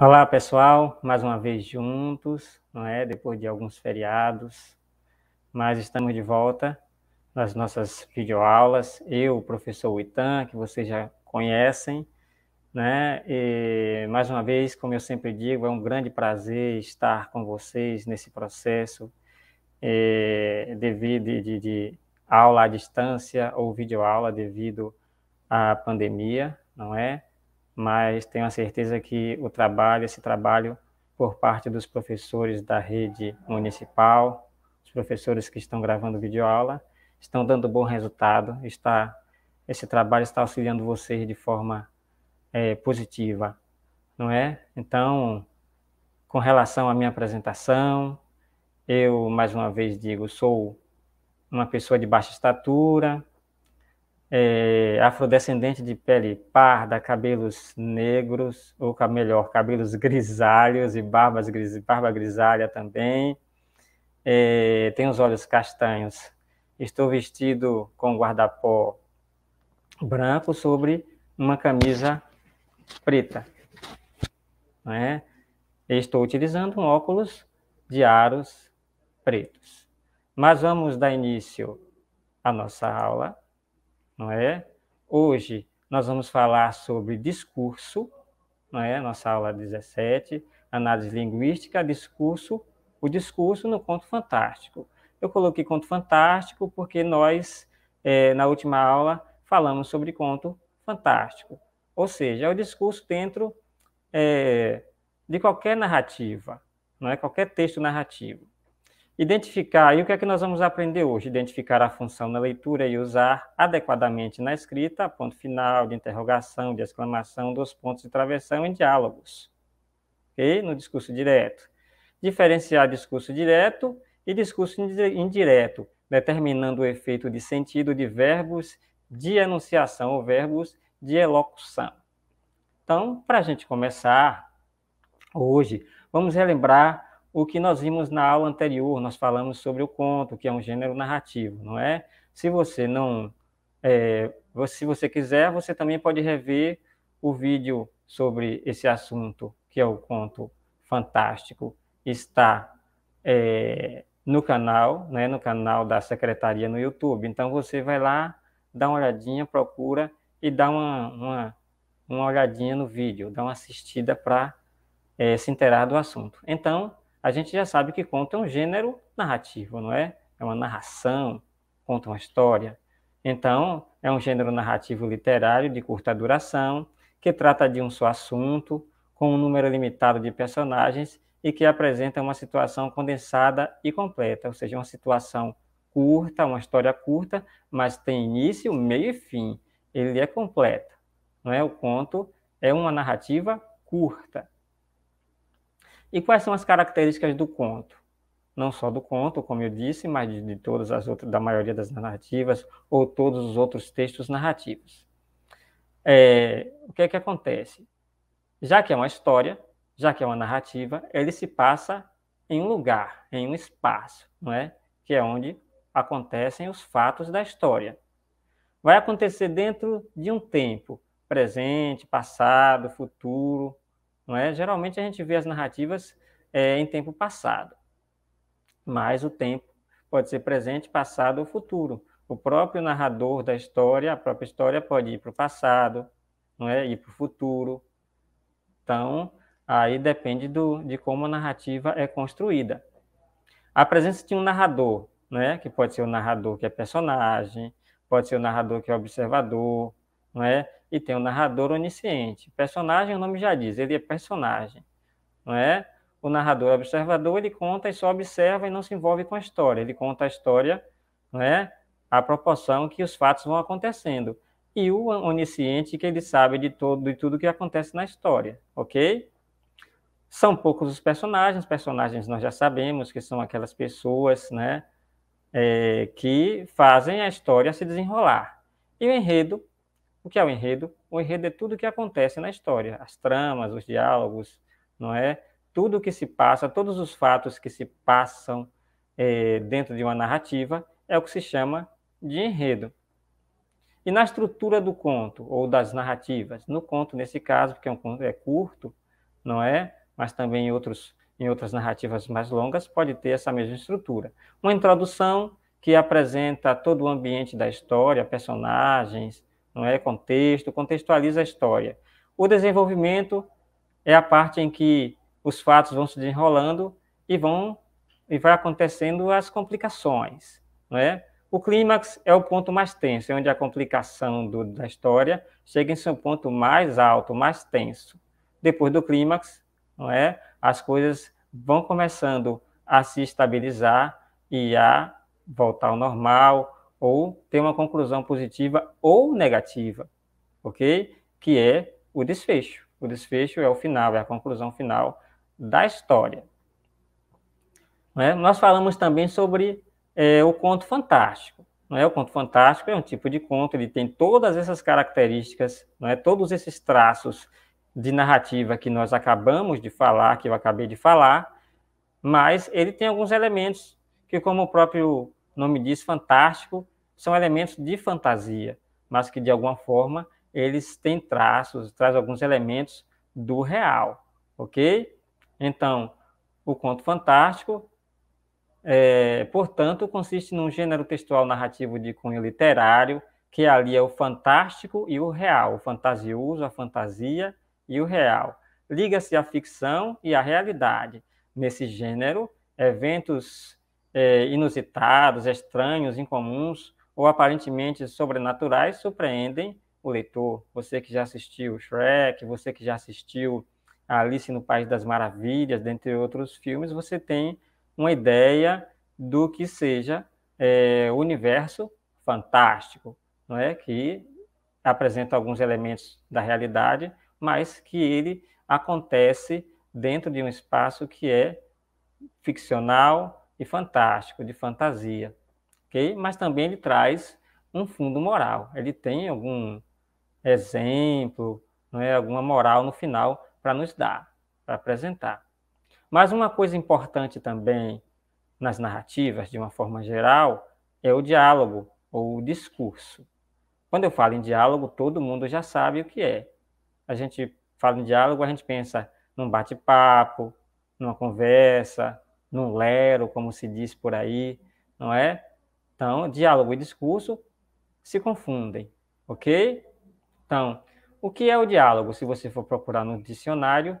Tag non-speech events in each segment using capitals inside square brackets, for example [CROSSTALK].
Olá, pessoal, mais uma vez juntos, não é? Depois de alguns feriados, mas estamos de volta nas nossas videoaulas. Eu, o professor Itan, que vocês já conhecem, né? E, mais uma vez, como eu sempre digo, é um grande prazer estar com vocês nesse processo eh, devido de, de, de, aula à distância ou videoaula devido à pandemia, não é? mas tenho a certeza que o trabalho, esse trabalho por parte dos professores da rede municipal, os professores que estão gravando videoaula, estão dando bom resultado, está esse trabalho está auxiliando vocês de forma é, positiva, não é? Então, com relação à minha apresentação, eu mais uma vez digo, sou uma pessoa de baixa estatura, é, afrodescendente de pele parda, cabelos negros, ou melhor, cabelos [LAUGHS] grisalhos e barbas gris, barba grisalha também. É, tenho os olhos castanhos. Estou vestido com guardapó branco sobre uma camisa preta. Né? Estou utilizando um óculos de aros pretos. Mas vamos dar início à nossa aula não é? Hoje nós vamos falar sobre discurso, não é? Nossa aula 17, análise linguística, discurso, o discurso no conto fantástico. Eu coloquei conto fantástico porque nós é, na última aula falamos sobre conto fantástico, ou seja, é o discurso dentro é, de qualquer narrativa, não é? Qualquer texto narrativo. Identificar, e o que é que nós vamos aprender hoje? Identificar a função na leitura e usar adequadamente na escrita, ponto final, de interrogação, de exclamação, dos pontos de travessão em diálogos. Ok? No discurso direto. Diferenciar discurso direto e discurso indireto, determinando o efeito de sentido de verbos de enunciação ou verbos de elocução. Então, para a gente começar hoje, vamos relembrar o que nós vimos na aula anterior, nós falamos sobre o conto, que é um gênero narrativo, não é? Se você não. É, se você quiser, você também pode rever o vídeo sobre esse assunto, que é o conto fantástico, está é, no canal, né, no canal da Secretaria no YouTube. Então você vai lá, dá uma olhadinha, procura e dá uma, uma, uma olhadinha no vídeo, dá uma assistida para é, se inteirar do assunto. Então, a gente já sabe que conto é um gênero narrativo, não é? É uma narração, conta uma história. Então, é um gênero narrativo literário de curta duração, que trata de um só assunto, com um número limitado de personagens e que apresenta uma situação condensada e completa, ou seja, uma situação curta, uma história curta, mas tem início, meio e fim. Ele é completo, não é? O conto é uma narrativa curta. E quais são as características do conto? Não só do conto, como eu disse, mas de, de todas as outras, da maioria das narrativas ou todos os outros textos narrativos. É, o que é que acontece? Já que é uma história, já que é uma narrativa, ele se passa em um lugar, em um espaço, não é? Que é onde acontecem os fatos da história. Vai acontecer dentro de um tempo, presente, passado, futuro, não é? Geralmente a gente vê as narrativas é, em tempo passado, mas o tempo pode ser presente, passado ou futuro. O próprio narrador da história, a própria história pode ir para o passado, não é? ir para o futuro. Então, aí depende do, de como a narrativa é construída. A presença de um narrador, é? que pode ser o narrador que é personagem, pode ser o narrador que é observador, não é? e tem o narrador onisciente. Personagem, o nome já diz, ele é personagem, não é? O narrador é observador, ele conta e só observa e não se envolve com a história. Ele conta a história, não é? A proporção que os fatos vão acontecendo. E o onisciente, que ele sabe de, todo, de tudo que acontece na história, ok? São poucos os personagens, personagens nós já sabemos que são aquelas pessoas, né? É, que fazem a história se desenrolar. E o enredo o que é o enredo? O enredo é tudo o que acontece na história, as tramas, os diálogos, não é? Tudo o que se passa, todos os fatos que se passam é, dentro de uma narrativa é o que se chama de enredo. E na estrutura do conto ou das narrativas, no conto nesse caso, porque é um conto é curto, não é? Mas também em outros em outras narrativas mais longas pode ter essa mesma estrutura. Uma introdução que apresenta todo o ambiente da história, personagens, não é? Contexto, contextualiza a história. O desenvolvimento é a parte em que os fatos vão se desenrolando e vão e vai acontecendo as complicações, não é? O clímax é o ponto mais tenso, é onde a complicação do, da história chega em seu ponto mais alto, mais tenso. Depois do clímax, não é? As coisas vão começando a se estabilizar e a voltar ao normal, ou ter uma conclusão positiva ou negativa, ok? Que é o desfecho. O desfecho é o final, é a conclusão final da história. É? Nós falamos também sobre é, o conto fantástico. Não é? O conto fantástico é um tipo de conto, ele tem todas essas características, não é? todos esses traços de narrativa que nós acabamos de falar, que eu acabei de falar, mas ele tem alguns elementos que, como o próprio nome diz fantástico, são elementos de fantasia, mas que de alguma forma eles têm traços, traz alguns elementos do real, ok? Então, o conto fantástico, é, portanto, consiste num gênero textual narrativo de cunho literário que alia é o fantástico e o real, o fantasioso, a fantasia e o real. Liga-se à ficção e à realidade. Nesse gênero, eventos é, inusitados, estranhos, incomuns ou aparentemente sobrenaturais surpreendem o leitor. Você que já assistiu Shrek, você que já assistiu Alice no País das Maravilhas, dentre outros filmes, você tem uma ideia do que seja é, o universo fantástico, não é? Que apresenta alguns elementos da realidade, mas que ele acontece dentro de um espaço que é ficcional, de fantástico, de fantasia, ok? Mas também ele traz um fundo moral. Ele tem algum exemplo, não é alguma moral no final para nos dar, para apresentar. Mas uma coisa importante também nas narrativas, de uma forma geral, é o diálogo ou o discurso. Quando eu falo em diálogo, todo mundo já sabe o que é. A gente fala em diálogo, a gente pensa num bate-papo, numa conversa, não lero, como se diz por aí, não é? Então, diálogo e discurso se confundem, ok? Então, o que é o diálogo? Se você for procurar no dicionário,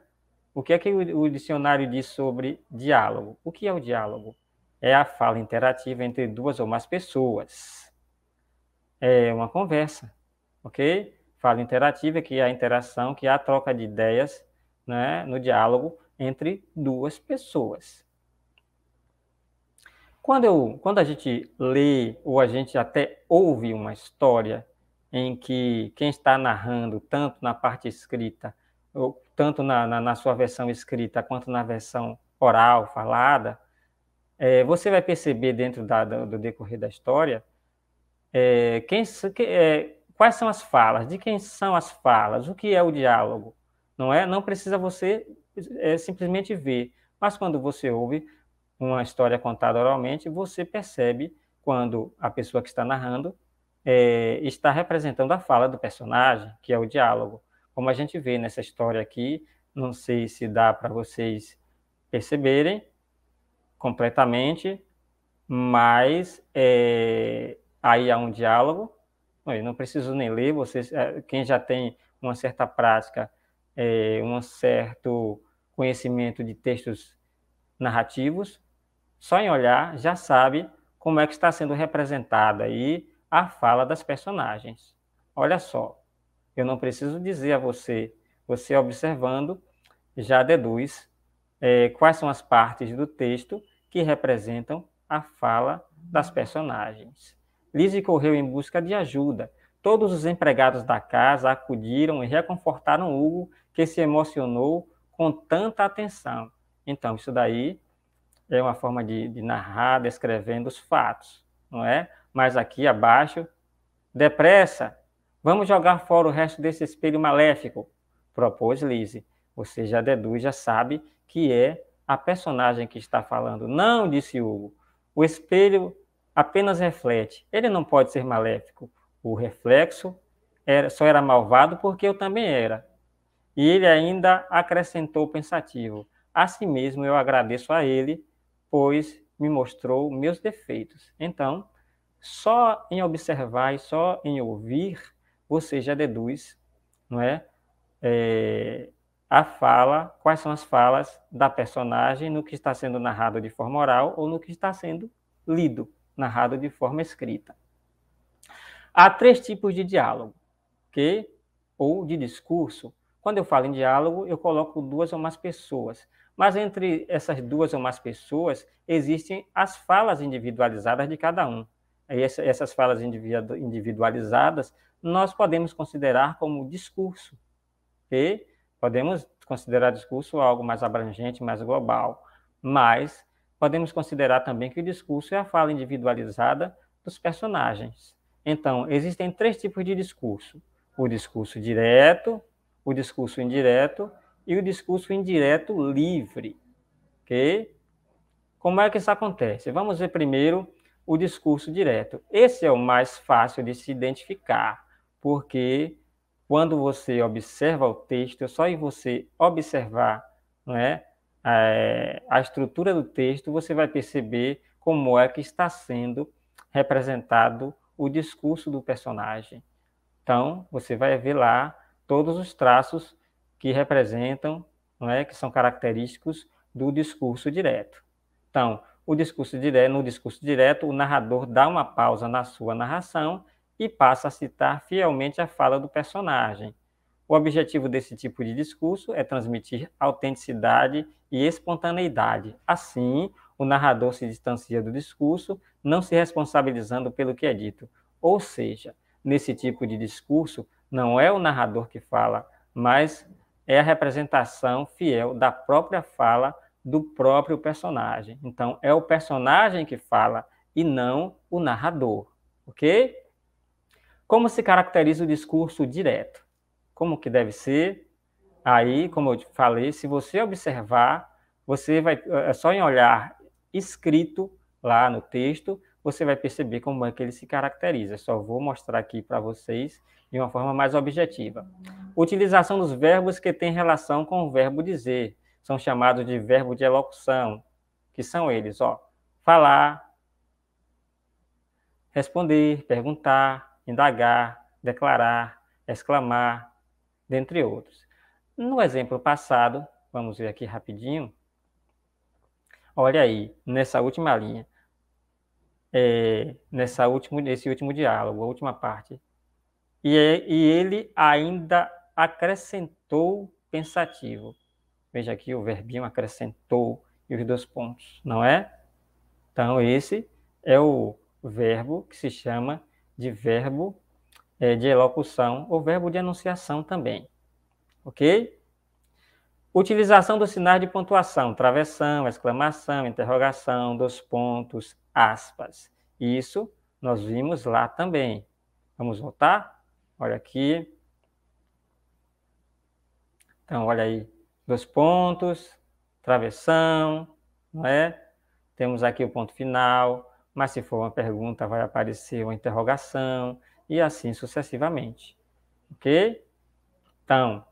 o que é que o, o dicionário diz sobre diálogo? O que é o diálogo? É a fala interativa entre duas ou mais pessoas. É uma conversa, ok? Fala interativa, que é a interação, que é a troca de ideias né, no diálogo entre duas pessoas. Quando, eu, quando a gente lê ou a gente até ouve uma história em que quem está narrando, tanto na parte escrita, ou, tanto na, na, na sua versão escrita quanto na versão oral, falada, é, você vai perceber dentro da, do, decorrer da história é, quem, que, é, quais são as falas, de quem são as falas, o que é o diálogo, não é? Não precisa você é, simplesmente ver, mas quando você ouve, uma história contada oralmente, você percebe quando a pessoa que está narrando é, está representando a fala do personagem, que é o diálogo. Como a gente vê nessa história aqui, não sei se dá para vocês perceberem completamente, mas é, aí há um diálogo. Eu não preciso nem ler, vocês, é, quem já tem uma certa prática, é, um certo conhecimento de textos narrativos, só em olhar, já sabe como é que está sendo representada aí a fala das personagens. Olha só, eu não preciso dizer a você, você observando já deduz é, quais são as partes do texto que representam a fala das personagens. Lizzie correu em busca de ajuda. Todos os empregados da casa acudiram e reconfortaram Hugo, que se emocionou com tanta atenção. Então, isso daí é uma forma de, de narrar, descrevendo os fatos, não é? Mas aqui abaixo, depressa, vamos jogar fora o resto desse espelho maléfico, propôs Lise. Você já deduz, já sabe que é a personagem que está falando. Não, disse Hugo. O espelho apenas reflete. Ele não pode ser maléfico. O reflexo era, só era malvado porque eu também era. E ele ainda acrescentou pensativo: Assim mesmo eu agradeço a ele pois me mostrou meus defeitos. Então, só em observar e só em ouvir, você já deduz, não é? é a fala, quais são as falas da personagem no que está sendo narrado de forma oral ou no que está sendo lido, narrado de forma escrita. Há três tipos de diálogo, que ou de discurso. Quando eu falo em diálogo, eu coloco duas ou mais pessoas. Mas entre essas duas ou mais pessoas, existem as falas individualizadas de cada um. E essas falas individualizadas nós podemos considerar como discurso. E podemos considerar discurso algo mais abrangente, mais global, mas podemos considerar também que o discurso é a fala individualizada dos personagens. Então, existem três tipos de discurso: o discurso direto, o discurso indireto e o discurso indireto livre. Ok? Como é que isso acontece? Vamos ver primeiro o discurso direto. Esse é o mais fácil de se identificar, porque quando você observa o texto, só em você observar não é, é a estrutura do texto, você vai perceber como é que está sendo representado o discurso do personagem. Então, você vai ver lá todos os traços que representam, não é, que são característicos do discurso direto. Então, o discurso direto, no discurso direto, o narrador dá uma pausa na sua narração e passa a citar fielmente a fala do personagem. O objetivo desse tipo de discurso é transmitir autenticidade e espontaneidade. Assim, o narrador se distancia do discurso, não se responsabilizando pelo que é dito. Ou seja, nesse tipo de discurso, não é o narrador que fala, mas é a representação fiel da própria fala do próprio personagem. Então, é o personagem que fala e não o narrador, ok? Como se caracteriza o discurso direto? Como que deve ser? Aí, como eu falei, se você observar, você vai é só em olhar escrito lá no texto, você vai perceber como é que ele se caracteriza. Só vou mostrar aqui para vocês de uma forma mais objetiva. Utilização dos verbos que têm relação com o verbo dizer, são chamados de verbo de elocução, que são eles, ó, falar, responder, perguntar, indagar, declarar, exclamar, dentre outros. No exemplo passado, vamos ver aqui rapidinho. Olha aí, nessa última linha, é, nessa último, nesse último diálogo, a última parte. E, e ele ainda acrescentou pensativo. Veja aqui o verbinho acrescentou e os dois pontos, não é? Então, esse é o verbo que se chama de verbo é, de elocução ou verbo de enunciação também. Ok? Utilização dos sinais de pontuação, travessão, exclamação, interrogação, dos pontos, aspas. Isso nós vimos lá também. Vamos voltar? Olha aqui. Então, olha aí, dois pontos, travessão, não é? Temos aqui o ponto final, mas se for uma pergunta, vai aparecer uma interrogação e assim sucessivamente. Ok? Então,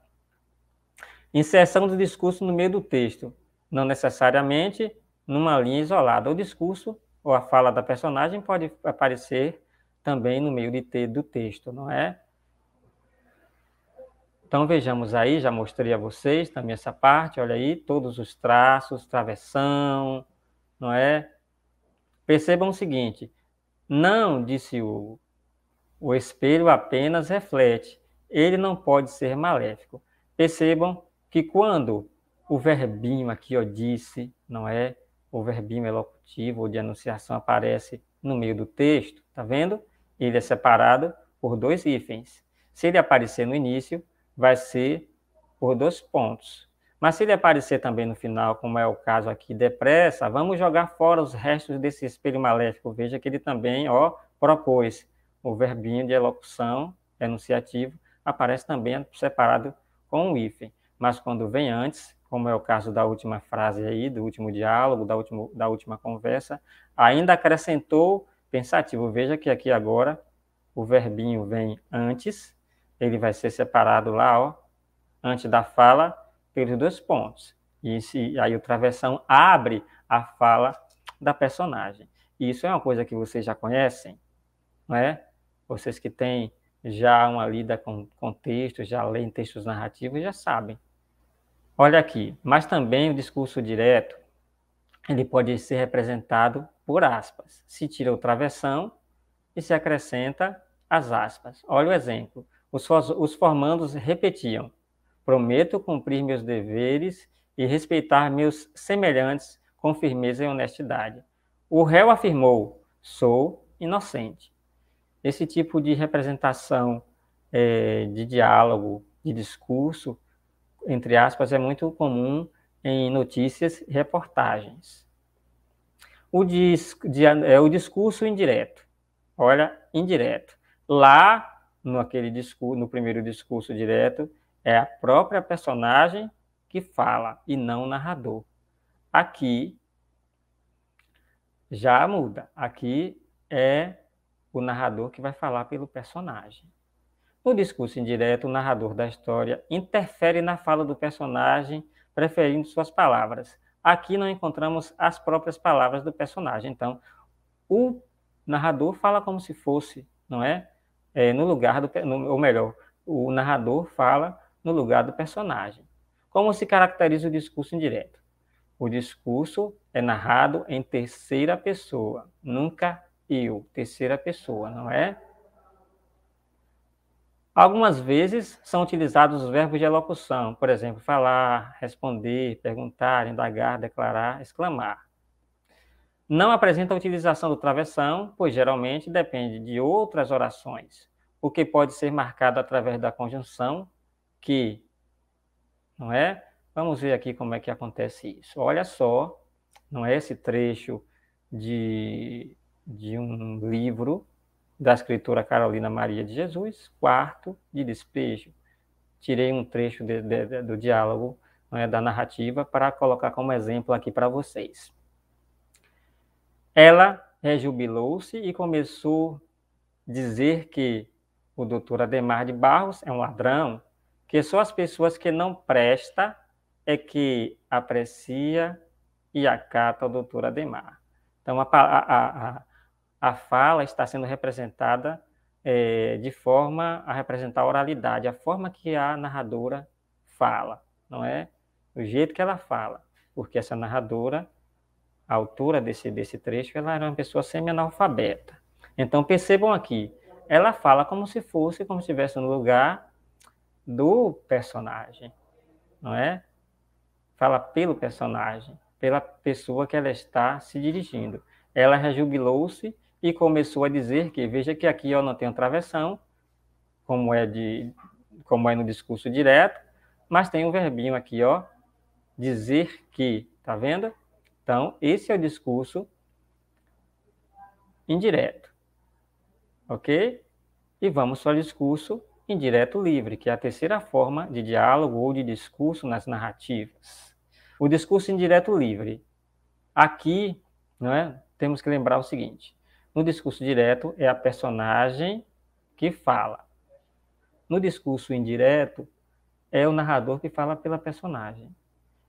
inserção do discurso no meio do texto, não necessariamente numa linha isolada. O discurso ou a fala da personagem pode aparecer também no meio de, do texto, não é? Então vejamos aí, já mostrei a vocês também essa parte, olha aí, todos os traços, travessão, não é? Percebam o seguinte, não, disse Hugo, o espelho apenas reflete, ele não pode ser maléfico. Percebam que quando o verbinho aqui, ó, disse, não é? O verbinho elocutivo ou de anunciação aparece no meio do texto, tá vendo? Ele é separado por dois hífens. Se ele aparecer no início, vai ser por dois pontos. Mas se ele aparecer também no final, como é o caso aqui, depressa, vamos jogar fora os restos desse espelho maléfico. Veja que ele também ó, propôs o verbinho de elocução enunciativo, aparece também separado com o hífen. Mas quando vem antes, como é o caso da última frase aí, do último diálogo, da, último, da última conversa, ainda acrescentou pensativo. Veja que aqui agora o verbinho vem antes ele vai ser separado lá, ó, antes da fala, pelos dois pontos. E se, aí o travessão abre a fala da personagem. E isso é uma coisa que vocês já conhecem, não é? Vocês que têm já uma lida com, com textos, já leem textos narrativos, já sabem. Olha aqui, mas também o discurso direto, ele pode ser representado por aspas. Se tira o travessão e se acrescenta as aspas. Olha o exemplo. Os, os formandos repetiam: Prometo cumprir meus deveres e respeitar meus semelhantes com firmeza e honestidade. O réu afirmou: Sou inocente. Esse tipo de representação é, de diálogo, de discurso, entre aspas, é muito comum em notícias e reportagens. O, dis, de, é, o discurso indireto. Olha, indireto. Lá no, aquele discurso, no primeiro discurso direto, é a própria personagem que fala e não o narrador. Aqui já muda. Aqui é o narrador que vai falar pelo personagem. No discurso indireto, o narrador da história interfere na fala do personagem, preferindo suas palavras. Aqui não encontramos as próprias palavras do personagem. Então, o narrador fala como se fosse, não é? é, no lugar do, no, ou melhor, o narrador fala no lugar do personagem. Como se caracteriza o discurso indireto? O discurso é narrado em terceira pessoa, nunca eu, terceira pessoa, não é? Algumas vezes são utilizados os verbos de elocução, por exemplo, falar, responder, perguntar, indagar, declarar, exclamar. Não apresenta a utilização do travessão, pois geralmente depende de outras orações, o que pode ser marcado através da conjunção que, não é? Vamos ver aqui como é que acontece isso. Olha só, não é esse trecho de, de um livro da escritora Carolina Maria de Jesus, quarto de despejo. Tirei um trecho de, de, de, do diálogo é, da narrativa para colocar como exemplo aqui para vocês. Ela rejubilou-se e começou a dizer que o doutor Ademar de Barros é um ladrão, que só as pessoas que não presta é que aprecia e acata o doutor Ademar. Então, a, a, a, a fala está sendo representada é, de forma a representar a oralidade, a forma que a narradora fala, não é? O jeito que ela fala, porque essa narradora a autora desse, desse trecho, ela era uma pessoa semi-analfabeta. Então, percebam aqui, ela fala como se fosse, como se estivesse no lugar do personagem, não é? Fala pelo personagem, pela pessoa que ela está se dirigindo. Ela rejubilou-se e começou a dizer que, veja que aqui eu não tenho travessão, como é, de, como é no discurso direto, mas tem um verbinho aqui, ó, dizer que, tá vendo? Então, esse é o discurso indireto. Ok? E vamos para o discurso indireto livre, que é a terceira forma de diálogo ou de discurso nas narrativas. O discurso indireto livre. Aqui, não é? Temos que lembrar o seguinte: no discurso direto é a personagem que fala. No discurso indireto é o narrador que fala pela personagem.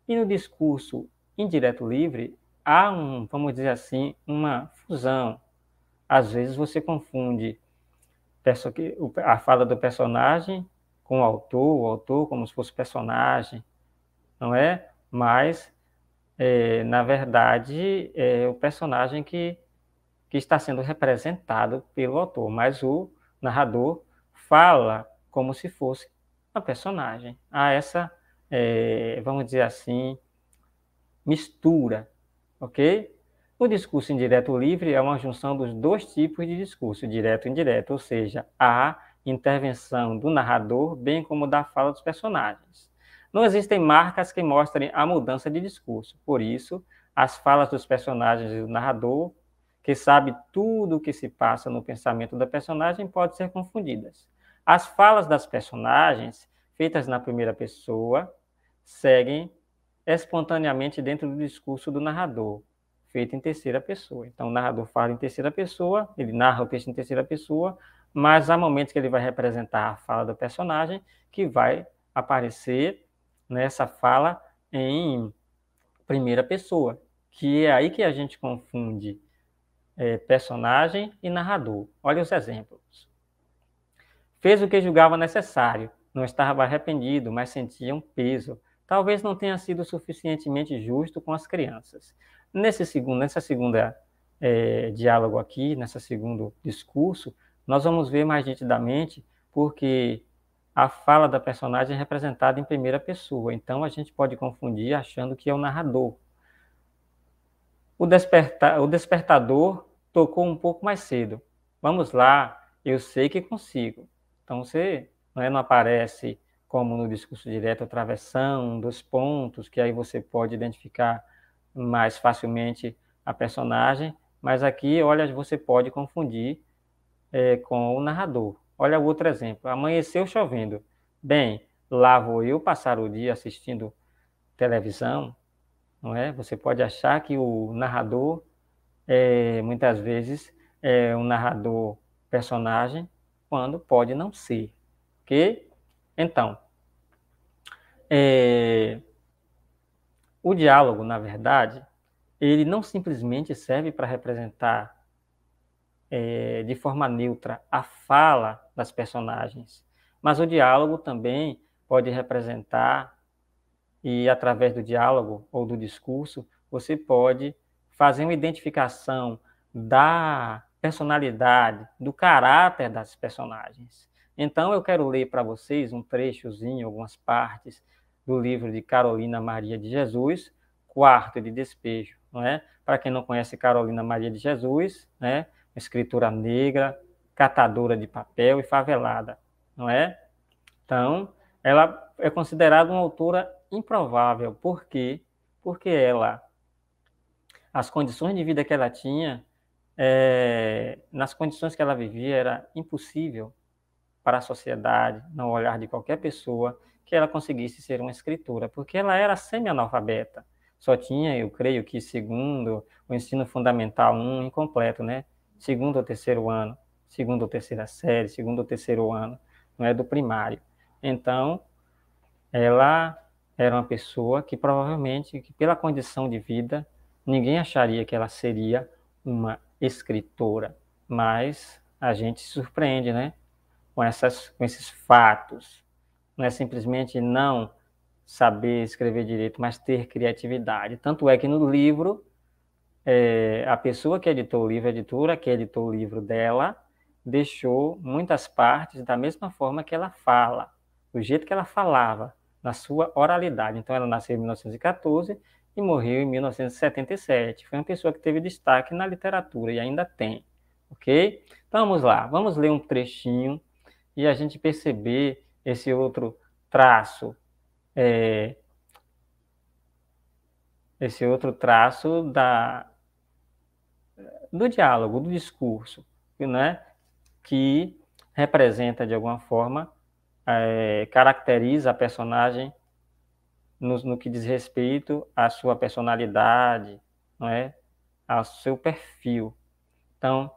E no discurso indireto livre, há um, vamos dizer assim, uma fusão. Às vezes você confunde a fala do personagem com o autor, o autor como se fosse personagem, não é? Mas, é, na verdade, é o personagem que, que está sendo representado pelo autor, mas o narrador fala como se fosse a personagem. Há essa, é, vamos dizer assim, mistura, ok? O discurso indireto livre é uma junção dos dois tipos de discurso, direto e indireto, ou seja, a intervenção do narrador, bem como da fala dos personagens. Não existem marcas que mostrem a mudança de discurso, por isso, as falas dos personagens e do narrador, que sabe tudo o que se passa no pensamento da personagem, podem ser confundidas. As falas das personagens, feitas na primeira pessoa, seguem espontaneamente dentro do discurso do narrador, feito em terceira pessoa. Então, o narrador fala em terceira pessoa, ele narra o texto em terceira pessoa, mas há momentos que ele vai representar a fala do personagem que vai aparecer nessa fala em primeira pessoa, que é aí que a gente confunde é, personagem e narrador. Olha os exemplos. Fez o que julgava necessário, não estava arrependido, mas sentia um peso talvez não tenha sido suficientemente justo com as crianças. Nesse segundo, nessa segunda é, diálogo aqui, nesse segundo discurso, nós vamos ver mais nitidamente porque a fala da personagem é representada em primeira pessoa, então a gente pode confundir achando que é o narrador. O, desperta, o despertador tocou um pouco mais cedo. Vamos lá, eu sei que consigo. Então você não, é, não aparece como no discurso direto, a travessão dos pontos, que aí você pode identificar mais facilmente a personagem, mas aqui, olha, você pode confundir é, com o narrador. Olha outro exemplo: amanheceu chovendo. Bem, lá vou eu passar o dia assistindo televisão, não é? Você pode achar que o narrador, é, muitas vezes, é um narrador personagem, quando pode não ser, ok? Então, é, o diálogo, na verdade, ele não simplesmente serve para representar é, de forma neutra a fala das personagens, mas o diálogo também pode representar, e através do diálogo ou do discurso, você pode fazer uma identificação da personalidade, do caráter das personagens. Então, eu quero ler para vocês um trechozinho, algumas partes do livro de Carolina Maria de Jesus, Quarto de Despejo. É? Para quem não conhece Carolina Maria de Jesus, né? escritora negra, catadora de papel e favelada, não é? Então, ela é considerada uma autora improvável. Por quê? Porque ela, as condições de vida que ela tinha, é, nas condições que ela vivia, era impossível para a sociedade, no olhar de qualquer pessoa, que ela conseguisse ser uma escritora, porque ela era semi-analfabeta. Só tinha, eu creio que segundo o ensino fundamental 1 um, incompleto, né? Segundo ou terceiro ano, segundo ou terceira série, segundo ou terceiro ano, não é do primário. Então, ela era uma pessoa que provavelmente, que pela condição de vida, ninguém acharia que ela seria uma escritora, mas a gente se surpreende, né? com, essas, com esses fatos. Não é simplesmente não saber escrever direito, mas ter criatividade. Tanto é que no livro, é, a pessoa que editou o livro, a editora que editou o livro dela, deixou muitas partes da mesma forma que ela fala, do jeito que ela falava, na sua oralidade. Então, ela nasceu em 1914 e morreu em 1977. Foi uma pessoa que teve destaque na literatura e ainda tem, ok? Então, vamos lá, vamos ler um trechinho e a gente perceber esse outro traço, é, esse outro traço da, do diálogo, do discurso, né, que representa, de alguma forma, é, caracteriza a personagem no, no, que diz respeito à sua personalidade, não é? ao seu perfil. Então,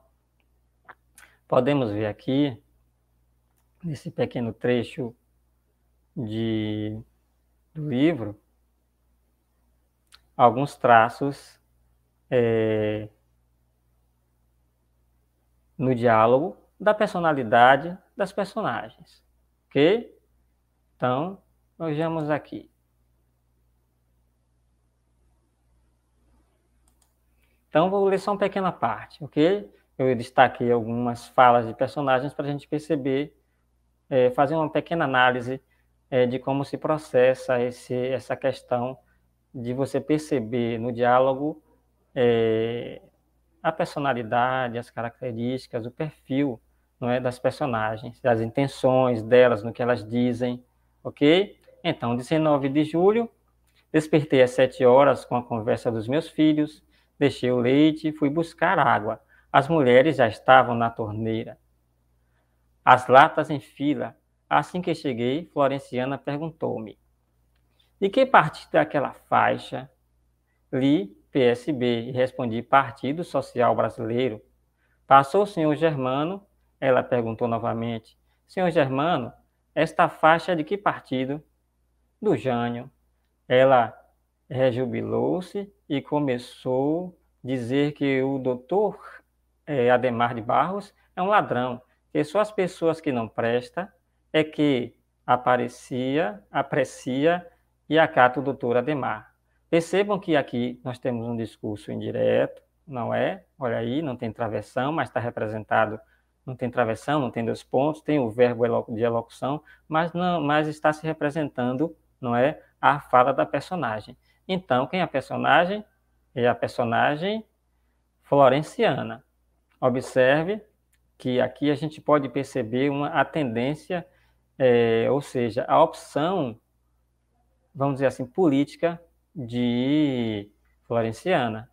podemos ver aqui nesse pequeno trecho de, do livro alguns traços é, no diálogo da personalidade das personagens. Ok? Então, nós vamos aqui. Então, vou ler só uma pequena parte, ok? Eu destaquei algumas falas de personagens para a gente perceber é, fazer uma pequena análise é, de como se processa esse, essa questão de você perceber no diálogo é, a personalidade, as características, o perfil não é, das personagens, das intenções delas, no que elas dizem, ok? Então, 19 de julho, despertei às 7 horas com a conversa dos meus filhos, deixei o leite e fui buscar água. As mulheres já estavam na torneira as latas em fila. Assim que cheguei, Florenciana perguntou-me: De que partido é aquela faixa? Li PSB e respondi Partido Social Brasileiro. Passou o senhor Germano, ela perguntou novamente: Senhor Germano, esta faixa é de que partido? Do Jânio. Ela rejubilou-se e começou a dizer que o doutor eh, Ademar de Barros é um ladrão que só as pessoas que não prestam é que aparecia, aprecia e acata o doutor Ademar. Percebam que aqui nós temos um discurso indireto, não é? Olha aí, não tem travessão, mas está representado, não tem travessão, não tem dois pontos, tem o verbo de elocução, mas não, mas está se representando, não é, a fala da personagem. Então, quem é a personagem? É a personagem florenciana. Observe que aqui a gente pode perceber uma a tendência, é, ou seja, a opção, vamos dizer assim, política de Florenciana,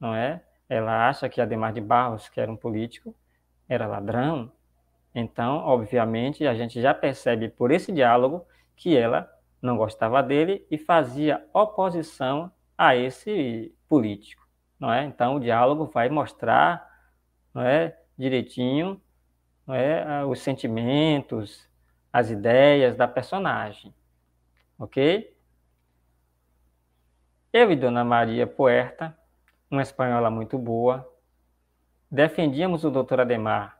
não é? Ela acha que Ademar de Barros, que era um político, era ladrão. Então, obviamente, a gente já percebe por esse diálogo que ela não gostava dele e fazia oposição a esse político, não é? Então, o diálogo vai mostrar, não é? direitinho é, ah, os sentimentos, as ideias da personagem. Ok? Eu e Dona Maria Puerta, uma espanhola muito boa, defendíamos o doutor Ademar.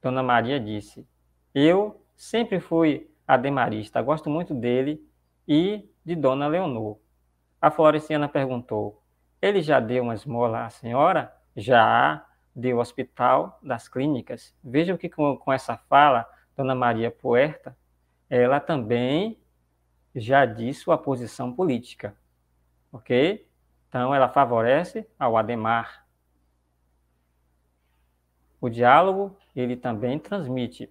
Dona Maria disse: Eu sempre fui ademarista, gosto muito dele e de Dona Leonor. A florestiana perguntou: Ele já deu uma esmola à senhora? Já, de hospital das clínicas. Vejam que com, com essa fala, Dona Maria Puerta, ela também já diz sua posição política, ok? Então, ela favorece ao Ademar. O diálogo, ele também transmite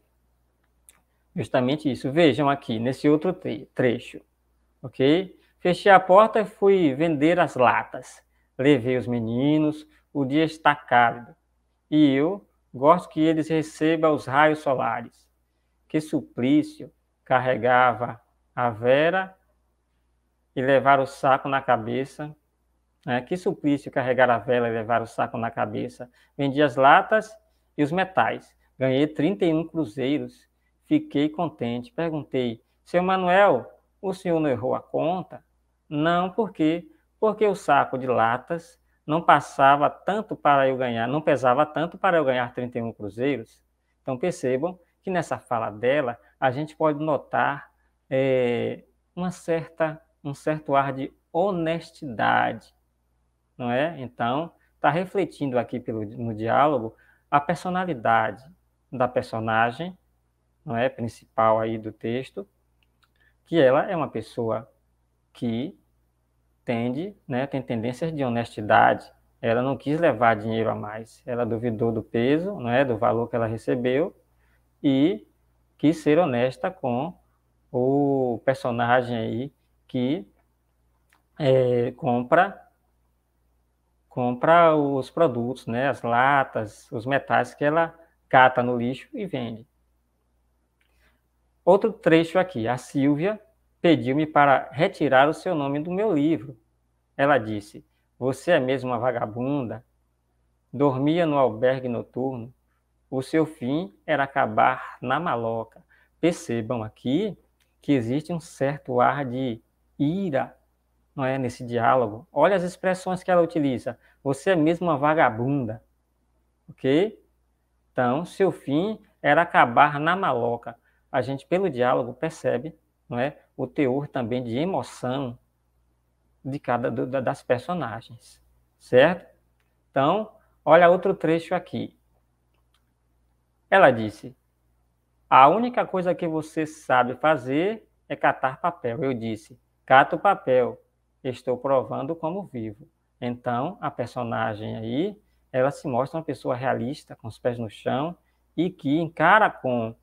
justamente isso. Vejam aqui, nesse outro trecho, ok? Fechei a porta e fui vender as latas. Levei os meninos, o dia está cálido. E eu gosto que eles recebam os raios solares. Que Suplício carregava a Vera e levar o saco na cabeça. Né? Que Suplício carregar a vela e levar o saco na cabeça. Vendi as latas e os metais. Ganhei 31 cruzeiros. Fiquei contente. Perguntei, seu Manuel, o senhor não errou a conta? Não, por quê? Porque o saco de latas não passava tanto para eu ganhar, não pesava tanto para eu ganhar 31 cruzeiros. Então percebam que nessa fala dela a gente pode notar é, uma certa, um certo ar de honestidade, não é? Então está refletindo aqui pelo, no diálogo a personalidade da personagem, não é principal aí do texto, que ela é uma pessoa que tende, né, tem tendências de honestidade. Ela não quis levar dinheiro a mais, ela duvidou do peso, é, do valor que ela recebeu e quis ser honesta com o personagem aí que é, compra compra os produtos, né, as latas, os metais que ela cata no lixo e vende. Outro trecho aqui, a Silvia pediu-me para retirar o seu nome do meu livro. Ela disse: Você é mesmo uma vagabunda? Dormia no albergue noturno. O seu fim era acabar na maloca. Percebam aqui que existe um certo ar de ira não é nesse diálogo. Olha as expressões que ela utiliza. Você é mesmo uma vagabunda. OK? Então, seu fim era acabar na maloca. A gente pelo diálogo percebe é? o teor também de emoção de cada do, das personagens, certo? Então, olha outro trecho aqui. Ela disse: A única coisa que você sabe fazer é catar papel. Eu disse: Cato papel. Estou provando como vivo. Então, a personagem aí, ela se mostra uma pessoa realista, com os pés no chão e que encara com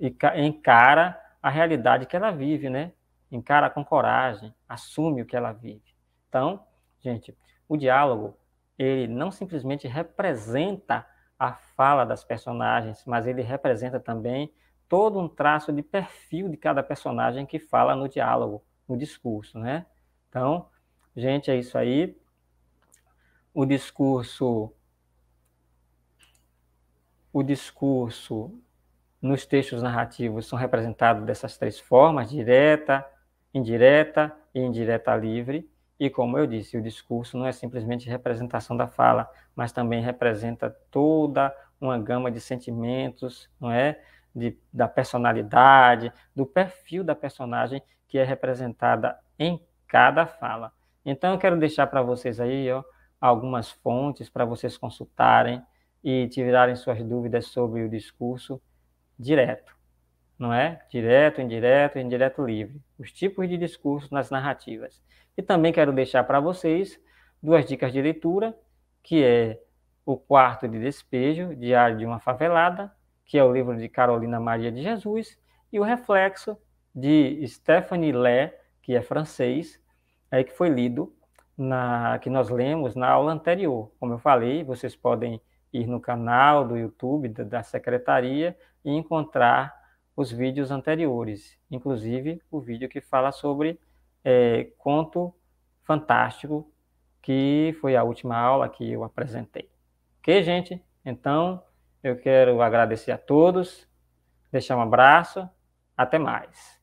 encara a realidade que ela vive, né? Encara com coragem, assume o que ela vive. Então, gente, o diálogo, ele não simplesmente representa a fala das personagens, mas ele representa também todo um traço de perfil de cada personagem que fala no diálogo, no discurso, né? Então, gente, é isso aí. O discurso o discurso nos textos narrativos são representados dessas três formas, direta, indireta e indireta livre. E como eu disse, o discurso não é simplesmente representação da fala, mas também representa toda uma gama de sentimentos, não é? De, da personalidade, do perfil da personagem que é representada em cada fala. Então eu quero deixar para vocês aí, ó, algumas fontes para vocês consultarem e tirarem suas dúvidas sobre o discurso direto, não é? Direto, indireto, indireto livre. Os tipos de discurso nas narrativas. E também quero deixar para vocês duas dicas de leitura, que é O Quarto de Despejo, Diário de uma Favelada, que é o livro de Carolina Maria de Jesus, e O Reflexo, de Stephanie Lé, que é francês, aí que foi lido, na, que nós lemos na aula anterior. Como eu falei, vocês podem ir no canal do YouTube da, da secretaria e encontrar os vídeos anteriores, inclusive o vídeo que fala sobre é, conto fantástico, que foi a última aula que eu apresentei. Ok, gente? Então, eu quero agradecer a todos, deixar um abraço, até mais.